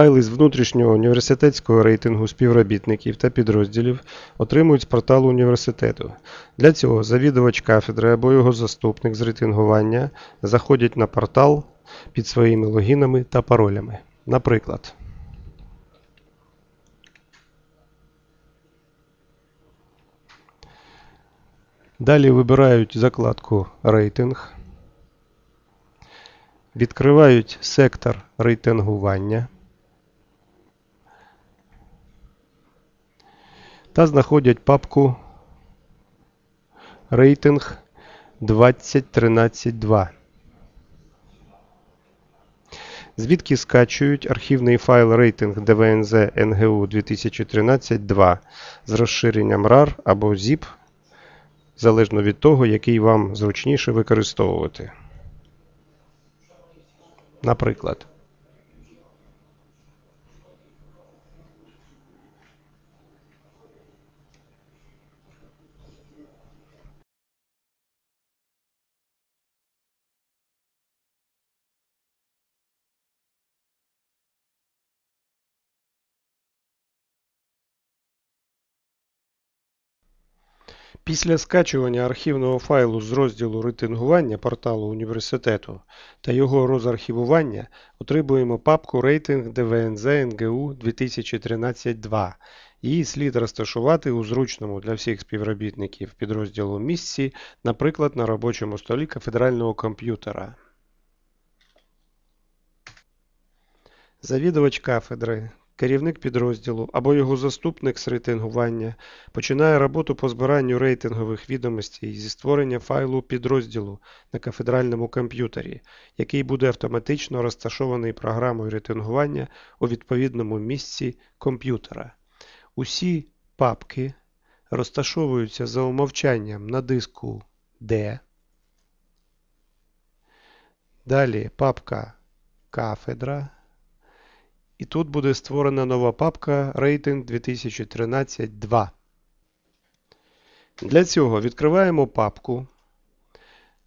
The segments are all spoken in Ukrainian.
Файли з внутрішнього університетського рейтингу співробітників та підрозділів отримують з порталу університету. Для цього завідувач кафедри або його заступник з рейтингування заходять на портал під своїми логінами та паролями. Наприклад. Далі вибирають закладку Рейтинг. Відкривають сектор рейтингування. та знаходять папку рейтинг 2013.2. Звідки скачують архівний файл рейтинг ДВНЗ НГУ 2013.2 з розширенням RAR або ZIP, залежно від того, який вам зручніше використовувати. Наприклад. Після скачування архівного файлу з розділу рейтингування порталу університету та його розархівування отримуємо папку рейтинг ДВНЗ НГУ 2013-2. Її слід розташувати у зручному для всіх співробітників підрозділу місці, наприклад, на робочому столі кафедрального комп'ютера. Завідувач кафедри Керівник підрозділу або його заступник з рейтингування починає роботу по збиранню рейтингових відомостей зі створення файлу підрозділу на кафедральному комп'ютері, який буде автоматично розташований програмою рейтингування у відповідному місці комп'ютера. Усі папки розташовуються за умовчанням на диску D. Далі папка кафедра. І тут буде створена нова папка Рейтинг 2013.2. Для цього відкриваємо папку.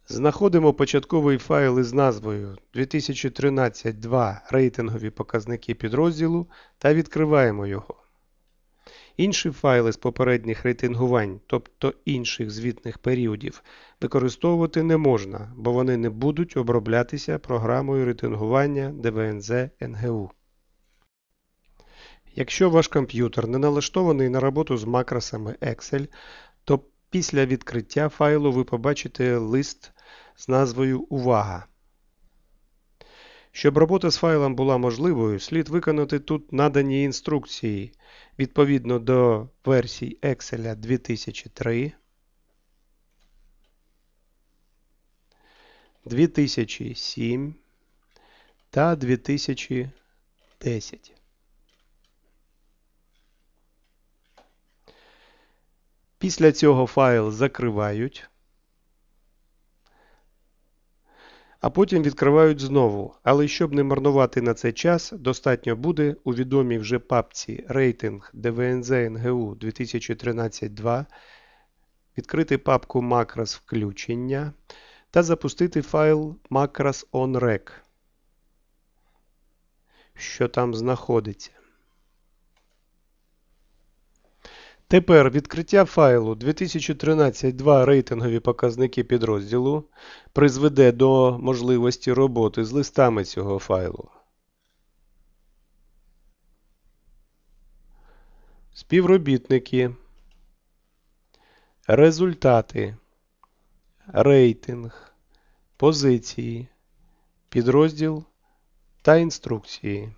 Знаходимо початковий файл із назвою 2013.2 рейтингові показники підрозділу та відкриваємо його. Інші файли з попередніх рейтингувань, тобто інших звітних періодів, використовувати не можна, бо вони не будуть оброблятися програмою рейтингування ДВНЗ НГУ. Якщо ваш комп'ютер не налаштований на роботу з макросами Excel, то після відкриття файлу ви побачите лист з назвою Увага. Щоб робота з файлом була можливою, слід виконати тут надані інструкції відповідно до версій Excel 2003, 2007 та 2010. Після цього файл закривають. А потім відкривають знову. Але щоб не марнувати на це час, достатньо буде у відомій вже папці рейтинг ДВНЗ НГУ 2013 відкрити папку макрос включення та запустити файл macros.onrec, що там знаходиться. Тепер відкриття файлу 20132 рейтингові показники підрозділу призведе до можливості роботи з листами цього файлу. Співробітники. Результати. Рейтинг. Позиції. Підрозділ та інструкції.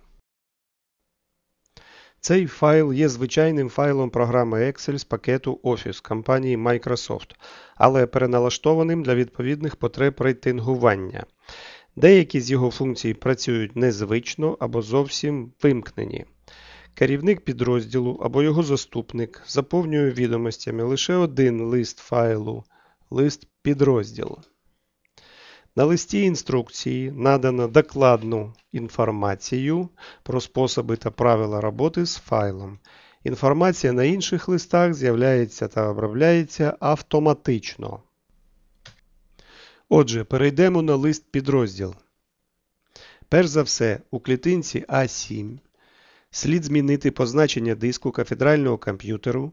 Цей файл є звичайним файлом програми Excel з пакету Office компанії Microsoft, але переналаштованим для відповідних потреб рейтингування. Деякі з його функцій працюють незвично або зовсім вимкнені. Керівник підрозділу або його заступник заповнює відомостями лише один лист файлу, лист підрозділу. На листі інструкції надано докладну інформацію про способи та правила роботи з файлом. Інформація на інших листах з'являється та обробляється автоматично. Отже, перейдемо на лист підрозділ. Перш за все, у клітинці А7 слід змінити позначення диску кафедрального комп'ютеру,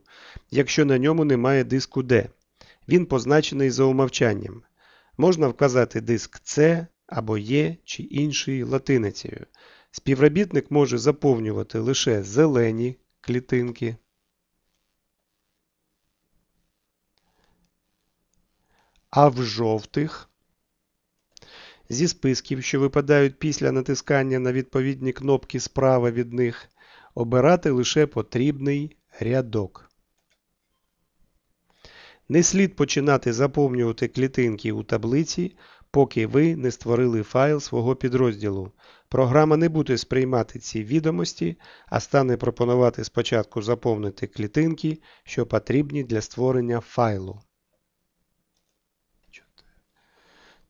якщо на ньому немає диску D. Він позначений за умовчанням можна вказати диск С або Е чи інший латиницею. Співробітник може заповнювати лише зелені клітинки. А в жовтих зі списків, що випадають після натискання на відповідні кнопки справа від них, обирати лише потрібний рядок. Не слід починати заповнювати клітинки у таблиці, поки ви не створили файл свого підрозділу. Програма не буде сприймати ці відомості, а стане пропонувати спочатку заповнити клітинки, що потрібні для створення файлу.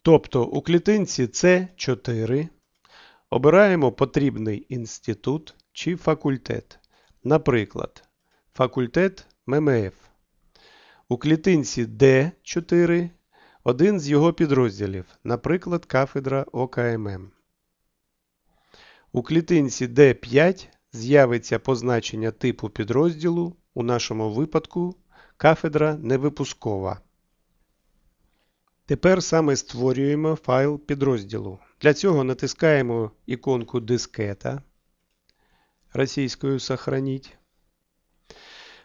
Тобто у клітинці c 4 обираємо потрібний інститут чи факультет. Наприклад, факультет ММФ. У клітинці Д4 один з його підрозділів, наприклад, кафедра ОКММ. У клітинці D5 з'явиться позначення типу підрозділу, у нашому випадку кафедра невипускова. Тепер саме створюємо файл підрозділу. Для цього натискаємо іконку дискета російською Сохраніть.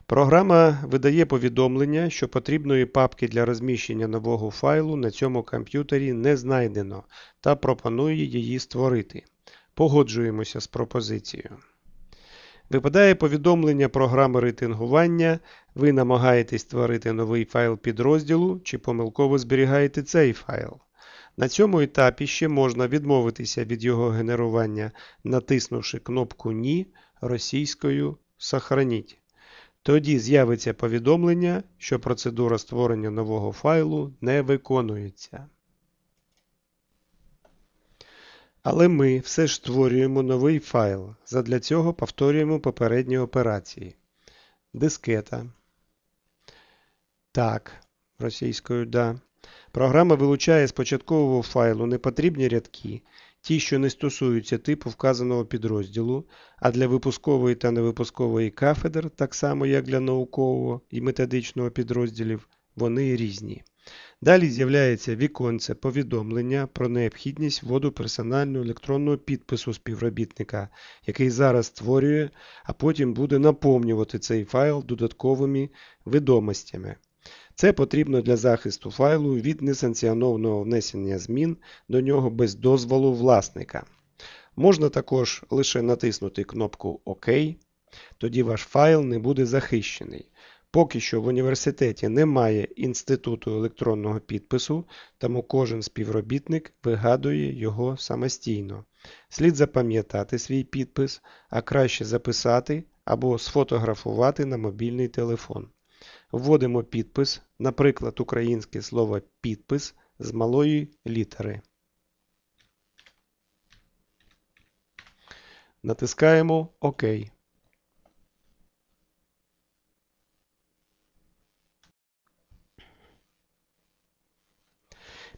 Програма видає повідомлення, що потрібної папки для розміщення нового файлу на цьому комп'ютері не знайдено та пропонує її створити. Погоджуємося з пропозицією. Випадає повідомлення програми рейтингування. Ви намагаєтесь створити новий файл підрозділу чи помилково зберігаєте цей файл. На цьому етапі ще можна відмовитися від його генерування, натиснувши кнопку Ні російською Сохраніть. Тоді з'явиться повідомлення, що процедура створення нового файлу не виконується. Але ми все ж створюємо новий файл. Задля цього повторюємо попередні операції. Дискета. Так. Російською, да. Програма вилучає з початкового файлу непотрібні рядки ті, що не стосуються типу вказаного підрозділу, а для випускової та невипускової кафедр, так само як для наукового і методичного підрозділів, вони різні. Далі з'являється віконце повідомлення про необхідність вводу персонального електронного підпису співробітника, який зараз створює, а потім буде наповнювати цей файл додатковими відомостями. Це потрібно для захисту файлу від несанкціонованого внесення змін до нього без дозволу власника. Можна також лише натиснути кнопку ОК, тоді ваш файл не буде захищений. Поки що в університеті немає інституту електронного підпису, тому кожен співробітник вигадує його самостійно. Слід запам'ятати свій підпис, а краще записати або сфотографувати на мобільний телефон. Вводимо підпис, наприклад, українське слово підпис з малої літери. Натискаємо ОК.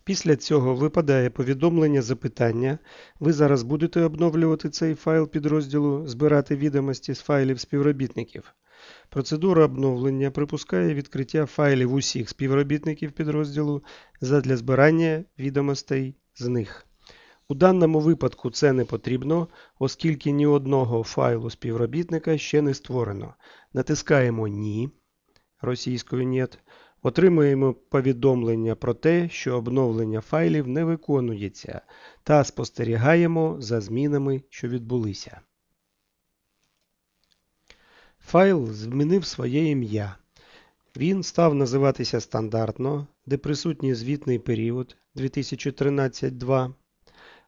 Після цього випадає повідомлення запитання. Ви зараз будете обновлювати цей файл підрозділу, збирати відомості з файлів співробітників. Процедура обновлення припускає відкриття файлів усіх співробітників підрозділу задля збирання відомостей з них. У даному випадку це не потрібно, оскільки ні одного файлу співробітника ще не створено. Натискаємо Ні російською «Нєт». Отримуємо повідомлення про те, що обновлення файлів не виконується, та спостерігаємо за змінами, що відбулися. Файл змінив своє ім'я. Він став називатися стандартно, де присутній звітний період 2013-2,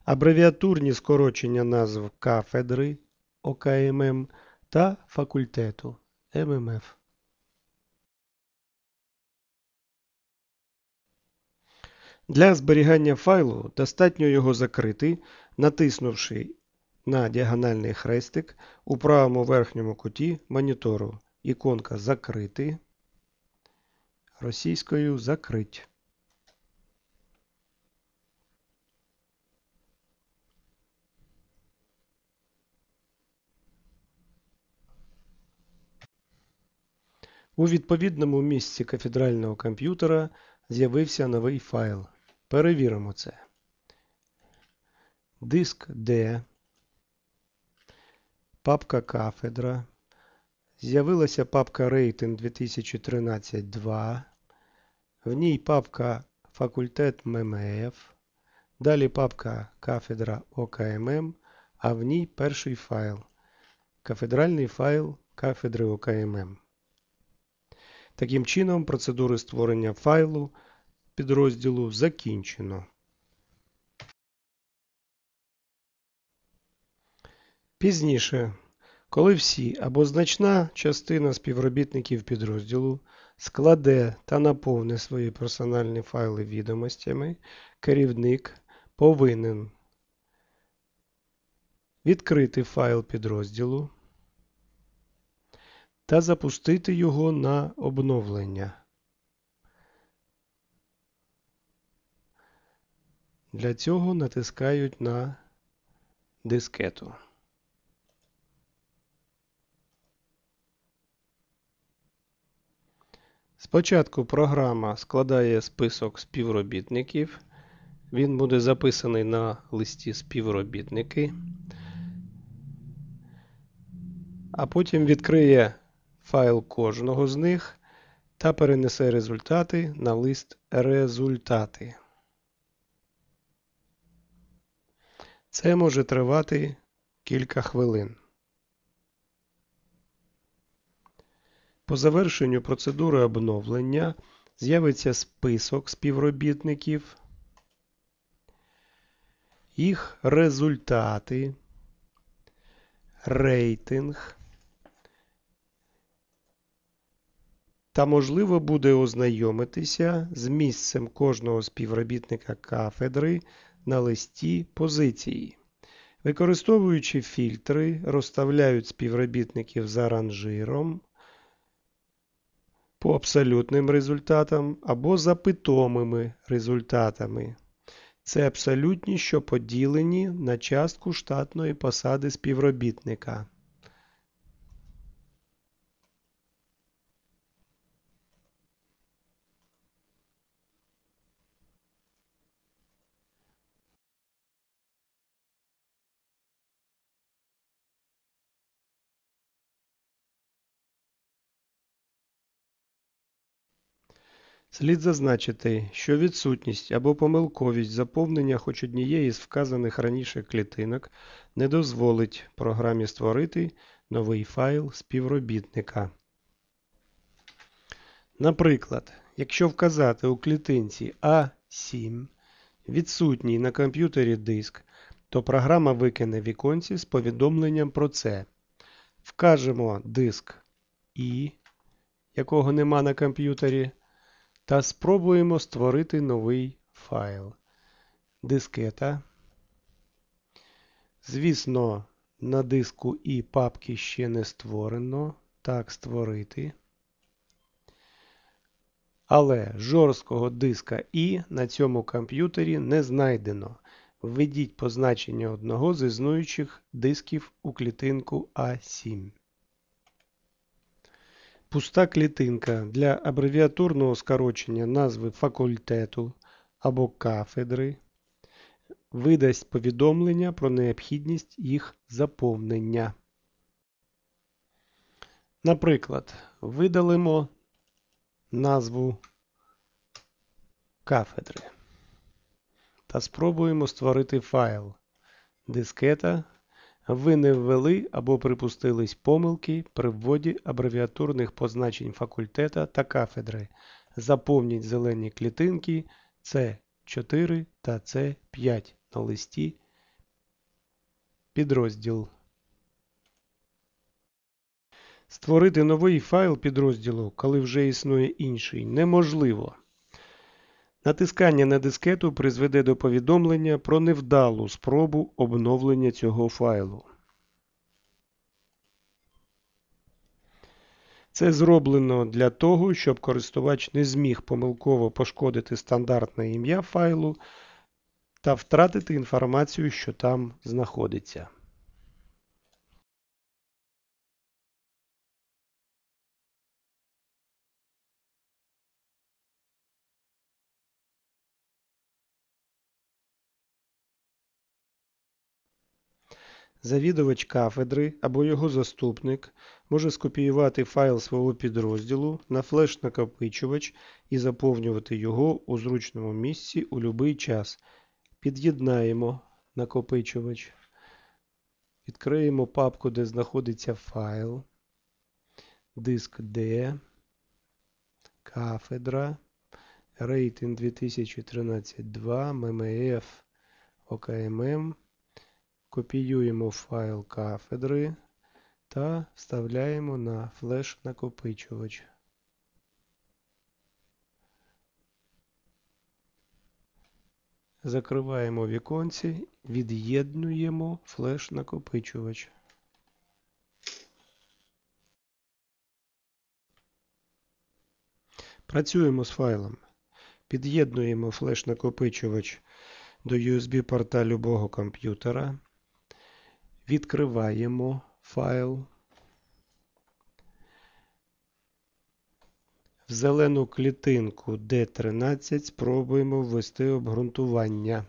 абревіатурні скорочення назв кафедри ОКММ ем ем та факультету ММФ. Ем Для зберігання файлу достатньо його закрити, натиснувши на діагональний хрестик у правому верхньому куті монітору. Іконка Закрити. Російською закрить. У відповідному місці кафедрального комп'ютера з'явився новий файл. Перевіримо це. Диск D папка кафедра. З'явилася папка Рейтинг 2013-2. В ній папка Факультет ММФ. Далі папка кафедра ОКММ, а в ній перший файл. Кафедральний файл кафедри ОКММ. Таким чином, процедури створення файлу підрозділу закінчено. Пізніше, коли всі або значна частина співробітників підрозділу складе та наповне свої персональні файли відомостями, керівник повинен відкрити файл підрозділу та запустити його на обновлення. Для цього натискають на дискету. Спочатку програма складає список співробітників. Він буде записаний на листі співробітники, а потім відкриє файл кожного з них та перенесе результати на лист результати. Це може тривати кілька хвилин. По завершенню процедури обновлення з'явиться список співробітників, їх результати, рейтинг. Та можливо буде ознайомитися з місцем кожного співробітника кафедри на листі позиції. Використовуючи фільтри, розставляють співробітників за ранжиром по абсолютним результатам або за питомими результатами. Це абсолютні, що поділені на частку штатної посади співробітника. Слід зазначити, що відсутність або помилковість заповнення хоч однієї з вказаних раніше клітинок не дозволить програмі створити новий файл співробітника. Наприклад, якщо вказати у клітинці А7 відсутній на комп'ютері диск, то програма викине віконці з повідомленням про це. Вкажемо диск І, якого нема на комп'ютері та спробуємо створити новий файл. Дискета. Звісно, на диску і папки ще не створено. Так, створити. Але жорсткого диска І на цьому комп'ютері не знайдено. Введіть позначення одного з існуючих дисків у клітинку А7. Пуста клітинка для абревіатурного скорочення назви факультету або кафедри видасть повідомлення про необхідність їх заповнення. Наприклад, видалимо назву кафедри та спробуємо створити файл дискета ви не ввели або припустились помилки при вводі абревіатурних позначень факультета та кафедри. Заповніть зелені клітинки С4 та С5 на листі підрозділ. Створити новий файл підрозділу, коли вже існує інший, неможливо. Натискання на дискету призведе до повідомлення про невдалу спробу обновлення цього файлу. Це зроблено для того, щоб користувач не зміг помилково пошкодити стандартне ім'я файлу та втратити інформацію, що там знаходиться. Завідувач кафедри або його заступник може скопіювати файл свого підрозділу на флеш-накопичувач і заповнювати його у зручному місці у будь-який час. Під'єднаємо накопичувач. Відкриємо папку, де знаходиться файл, диск D, кафедра, рейтинг 2013.2, MMF, OKMM. Копіюємо файл кафедри та вставляємо на флеш-накопичувач. Закриваємо віконці, від'єднуємо флеш-накопичувач. Працюємо з файлом. Під'єднуємо флеш-накопичувач до USB-порта любого комп'ютера. Відкриваємо файл. В зелену клітинку D13 спробуємо ввести обґрунтування.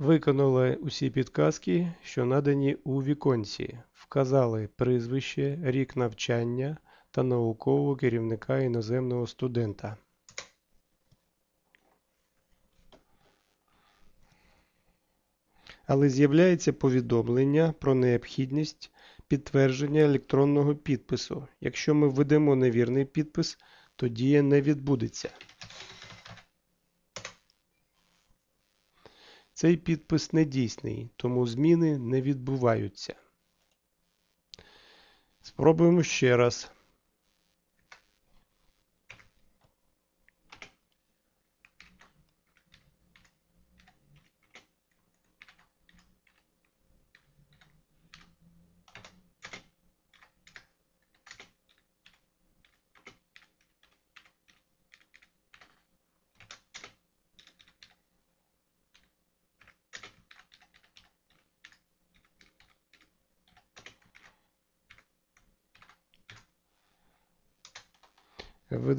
виконали усі підказки, що надані у віконці, вказали прізвище, рік навчання та наукового керівника іноземного студента. Але з'являється повідомлення про необхідність підтвердження електронного підпису. Якщо ми введемо невірний підпис, то дія не відбудеться. Цей підпис недійсний, тому зміни не відбуваються. Спробуємо ще раз.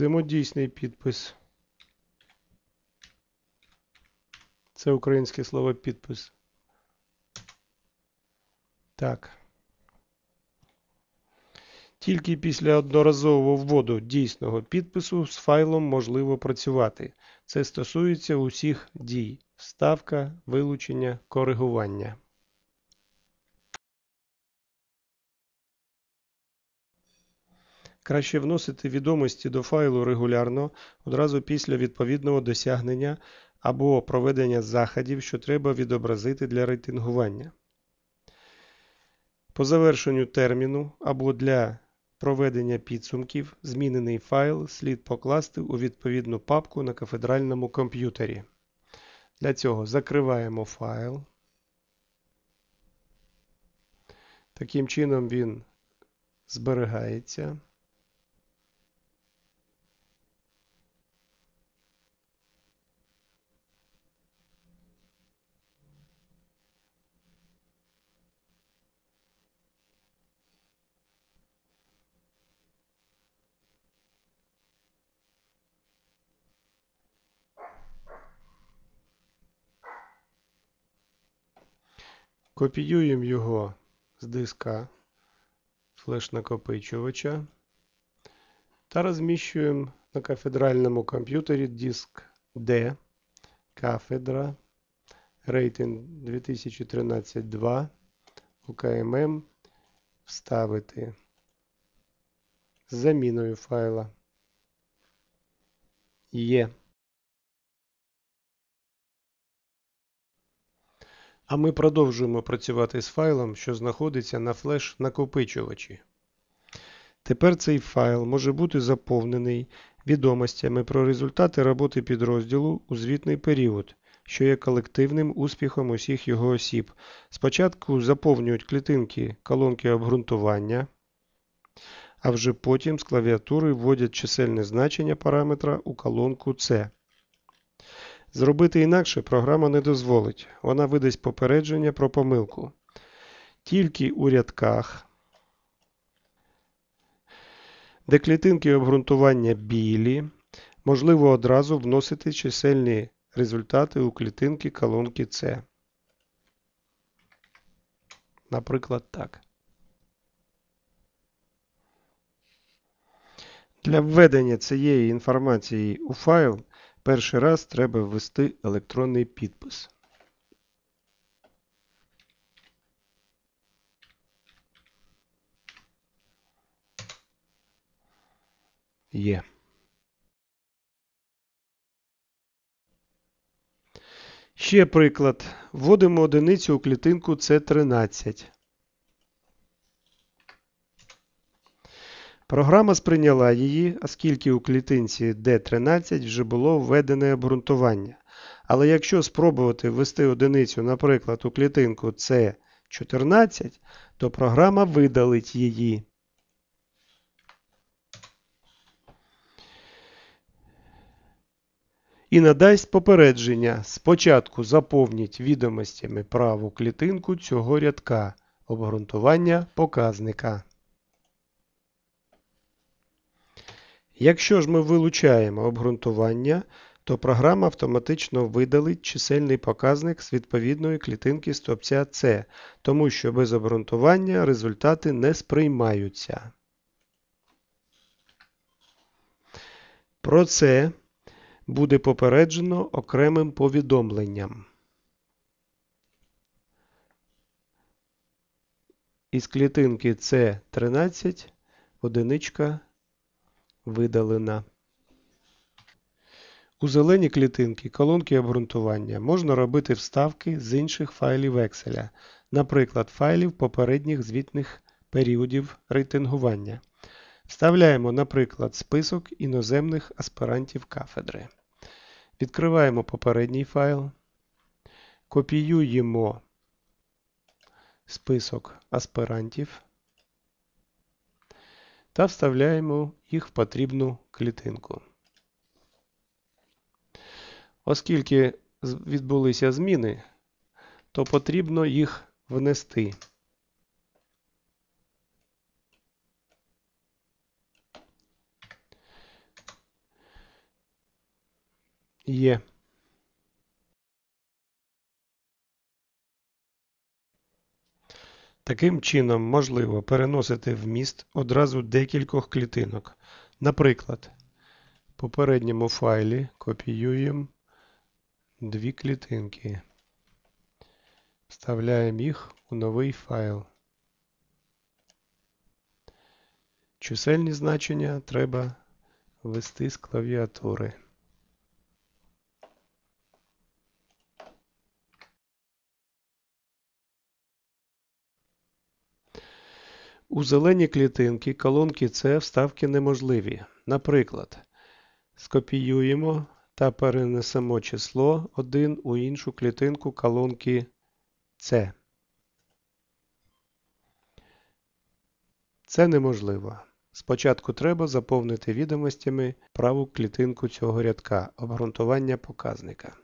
Додамо дійсний підпис. Це українське слово підпис. Так. Тільки після одноразового вводу дійсного підпису з файлом можливо працювати. Це стосується усіх дій: вставка, вилучення, коригування. Краще вносити відомості до файлу регулярно одразу після відповідного досягнення або проведення заходів, що треба відобразити для рейтингування. По завершенню терміну або для проведення підсумків змінений файл слід покласти у відповідну папку на кафедральному комп'ютері. Для цього закриваємо файл. Таким чином він зберігається. Копіюємо його з диска флеш-накопичувача та розміщуємо на кафедральному комп'ютері диск D кафедра рейтинг 2013-2 УКММ вставити з заміною файла. Є. А ми продовжуємо працювати з файлом, що знаходиться на флеш-накопичувачі. Тепер цей файл може бути заповнений відомостями про результати роботи підрозділу у звітний період, що є колективним успіхом усіх його осіб. Спочатку заповнюють клітинки колонки обґрунтування, а вже потім з клавіатури вводять чисельне значення параметра у колонку С. Зробити інакше програма не дозволить. Вона видасть попередження про помилку. Тільки у рядках, де клітинки обґрунтування білі, можливо одразу вносити чисельні результати у клітинки колонки С. Наприклад, так. Для введення цієї інформації у файл Перший раз треба ввести електронний підпис. Є. Ще приклад. Вводимо одиницю у клітинку с 13 Програма сприйняла її, оскільки у клітинці D13 вже було введене обґрунтування. Але якщо спробувати ввести одиницю, наприклад, у клітинку C14, то програма видалить її. І надасть попередження. Спочатку заповніть відомостями праву клітинку цього рядка обґрунтування показника. Якщо ж ми вилучаємо обґрунтування, то програма автоматично видалить чисельний показник з відповідної клітинки стопця С, тому що без обґрунтування результати не сприймаються. Про це буде попереджено окремим повідомленням. Із клітинки С13 одиничка видалена. У зелені клітинки колонки обґрунтування можна робити вставки з інших файлів Excel, наприклад, файлів попередніх звітних періодів рейтингування. Вставляємо, наприклад, список іноземних аспирантів кафедри. Відкриваємо попередній файл. Копіюємо список аспирантів та вставляємо їх в потрібну клітинку. Оскільки відбулися зміни, то потрібно їх внести. Є. Таким чином можливо переносити в міст одразу декількох клітинок. Наприклад, в попередньому файлі копіюємо дві клітинки, вставляємо їх у новий файл. Чисельні значення треба ввести з клавіатури. У зелені клітинки колонки С вставки неможливі. Наприклад, скопіюємо та перенесемо число 1 у іншу клітинку колонки С. Це неможливо. Спочатку треба заповнити відомостями праву клітинку цього рядка обґрунтування показника.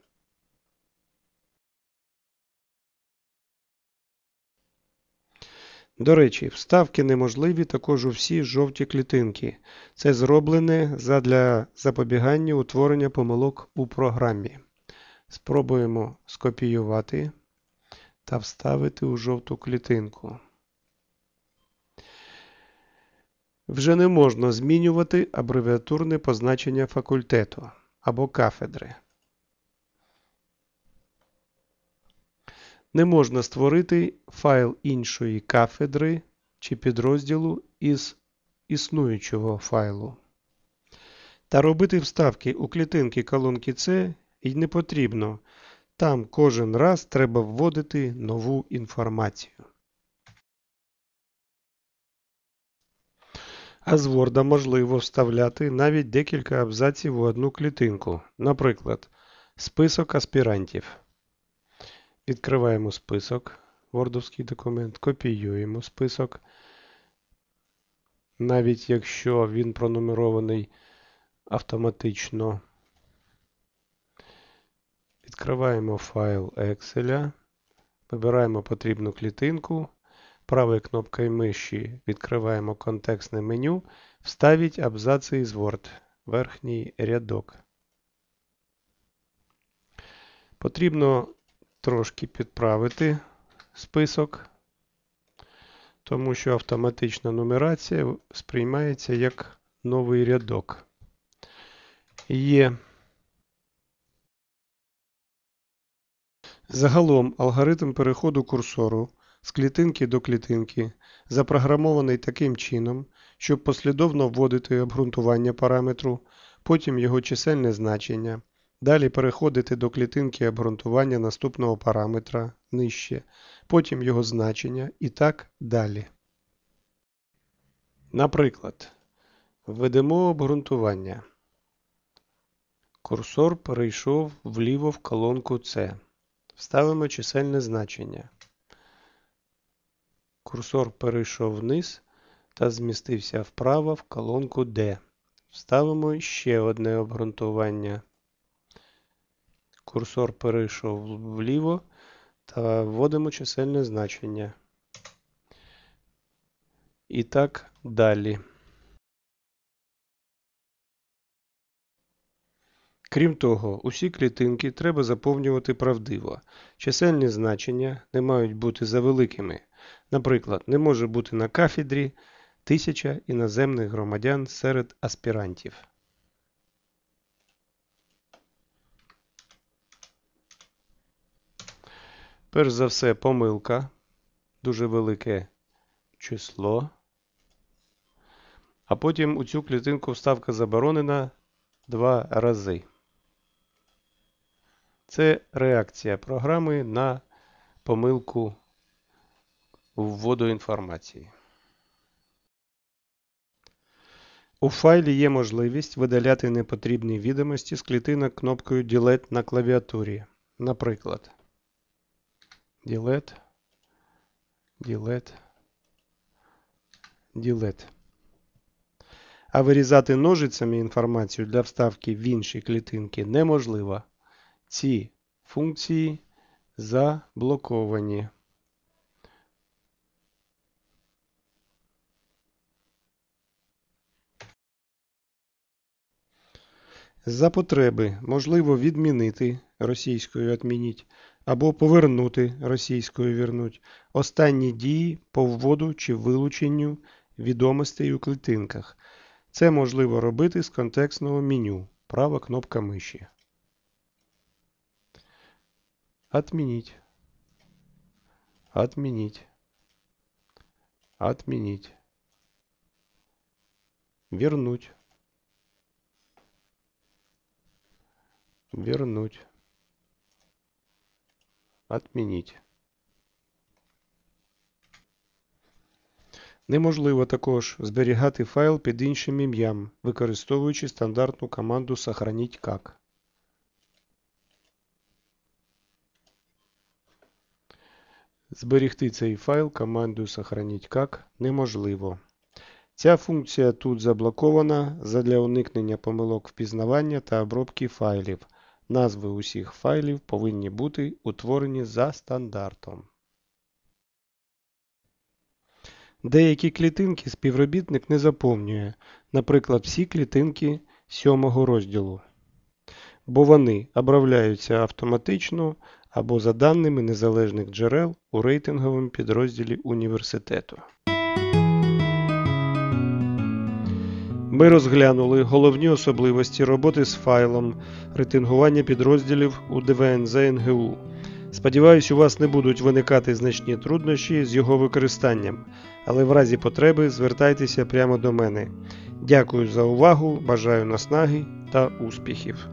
До речі, вставки неможливі також у всі жовті клітинки. Це зроблене задля запобігання утворення помилок у програмі. Спробуємо скопіювати та вставити у жовту клітинку. Вже не можна змінювати абревіатурне позначення факультету або кафедри. Не можна створити файл іншої кафедри чи підрозділу із існуючого файлу. Та робити вставки у клітинки колонки C і не потрібно. Там кожен раз треба вводити нову інформацію. А з Word можливо вставляти навіть декілька абзаців у одну клітинку, наприклад, список аспірантів. Відкриваємо список, вордовський документ, копіюємо список. Навіть якщо він пронумерований автоматично. Відкриваємо файл Excel, вибираємо потрібну клітинку. Правою кнопкою миші відкриваємо контекстне меню. Вставіть абзаци із Word, верхній рядок. Потрібно трошки підправити список, тому що автоматична нумерація сприймається як новий рядок. Є загалом алгоритм переходу курсору з клітинки до клітинки запрограмований таким чином, щоб послідовно вводити обґрунтування параметру, потім його чисельне значення. Далі переходити до клітинки обґрунтування наступного параметра нижче, потім його значення і так далі. Наприклад, введемо обґрунтування. Курсор перейшов вліво в колонку С, Вставимо чисельне значення. Курсор перейшов вниз та змістився вправо в колонку D. Вставимо ще одне обґрунтування. Курсор перейшов вліво та вводимо чисельне значення. І так далі. Крім того, усі клітинки треба заповнювати правдиво. Чисельні значення не мають бути завеликими. Наприклад, не може бути на кафедрі тисяча іноземних громадян серед аспірантів. Перш за все, помилка, дуже велике число. А потім у цю клітинку вставка заборонена два рази. Це реакція програми на помилку вводу інформації. У файлі є можливість видаляти непотрібні відомості з клітинок кнопкою Delete на клавіатурі. Наприклад, Delete, Delete, Delete. А вирізати ножицями інформацію для вставки в інші клітинки неможливо. Ці функції заблоковані. За потреби можливо відмінити російською відмініть або повернути російською вернуть останні дії по вводу чи вилученню відомостей у клітинках. Це можливо робити з контекстного меню. Права кнопка миші. Отмініть. Отмініть. Отмініть. Вернуть. Вернуть. Отмініть. Неможливо також зберігати файл під іншим ім'ям, використовуючи стандартну команду Сохраніть как. Зберігти цей файл командою Сохраніть как неможливо. Ця функція тут заблокована задля уникнення помилок впізнавання та обробки файлів. Назви усіх файлів повинні бути утворені за стандартом. Деякі клітинки співробітник не заповнює, наприклад, всі клітинки сьомого розділу, бо вони обравляються автоматично або за даними незалежних джерел у рейтинговому підрозділі університету. Ми розглянули головні особливості роботи з файлом, рейтингування підрозділів у ДВНЗ НГУ. Сподіваюсь, у вас не будуть виникати значні труднощі з його використанням, але в разі потреби звертайтеся прямо до мене. Дякую за увагу, бажаю наснаги та успіхів!